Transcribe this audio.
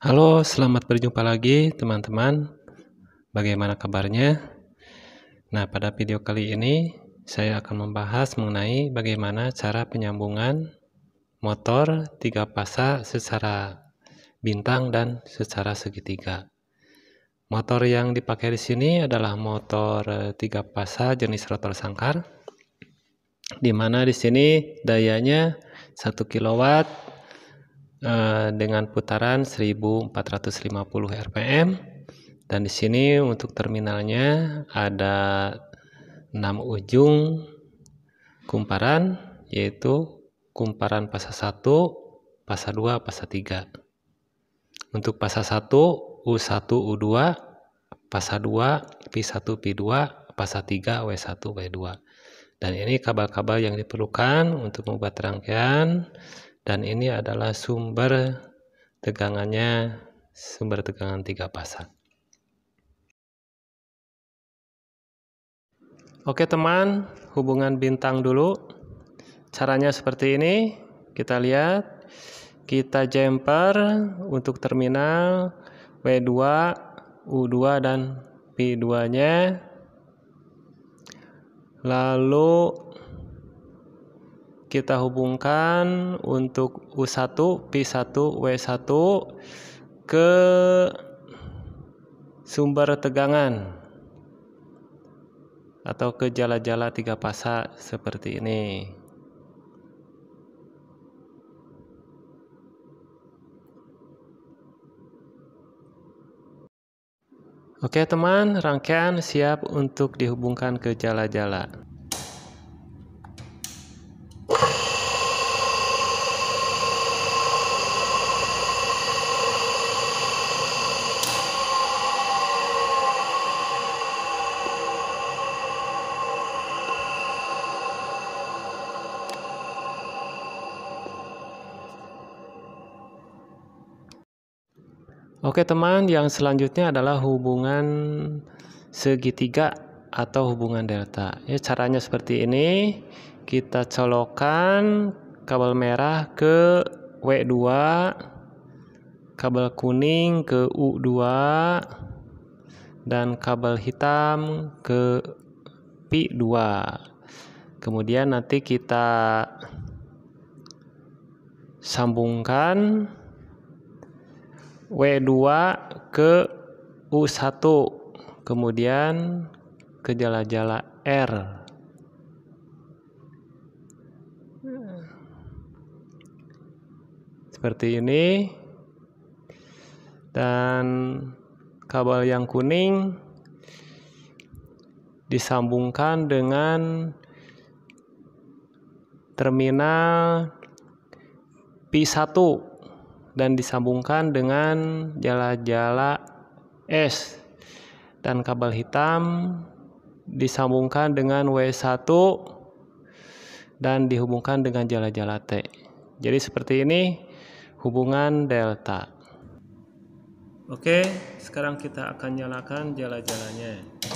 Halo, selamat berjumpa lagi teman-teman. Bagaimana kabarnya? Nah, pada video kali ini saya akan membahas mengenai bagaimana cara penyambungan motor tiga pasah secara bintang dan secara segitiga. Motor yang dipakai di sini adalah motor eh, tiga pasah jenis rotor sangkar, di mana di sini dayanya 1 kW Eh, dengan putaran 1450 rpm dan di sini untuk terminalnya ada 6 ujung kumparan yaitu kumparan pasal 1, pasal 2, pasal 3. Untuk pasal 1 U1, U2, pasal 2, P1, P2, pasal 3, W1, W2. Dan ini kabel-kabel yang diperlukan untuk membuat rangkaian dan ini adalah sumber tegangannya sumber tegangan tiga pasang Oke teman, hubungan bintang dulu. Caranya seperti ini. Kita lihat. Kita jumper untuk terminal W2, U2 dan P2-nya. Lalu kita hubungkan untuk U1, P1, W1 ke sumber tegangan atau ke jala-jala tiga pasak seperti ini. Oke teman, rangkaian siap untuk dihubungkan ke jala-jala. Oke teman, yang selanjutnya adalah hubungan segitiga atau hubungan delta. Ya, caranya seperti ini. Kita colokan kabel merah ke W2, kabel kuning ke U2, dan kabel hitam ke P2. Kemudian nanti kita sambungkan W2 ke U1 kemudian ke jala-jala R hmm. seperti ini dan kabel yang kuning disambungkan dengan terminal P1 dan disambungkan dengan jala-jala S dan kabel hitam disambungkan dengan W1 dan dihubungkan dengan jala-jala T. Jadi seperti ini hubungan delta. Oke, sekarang kita akan nyalakan jala-jalanya.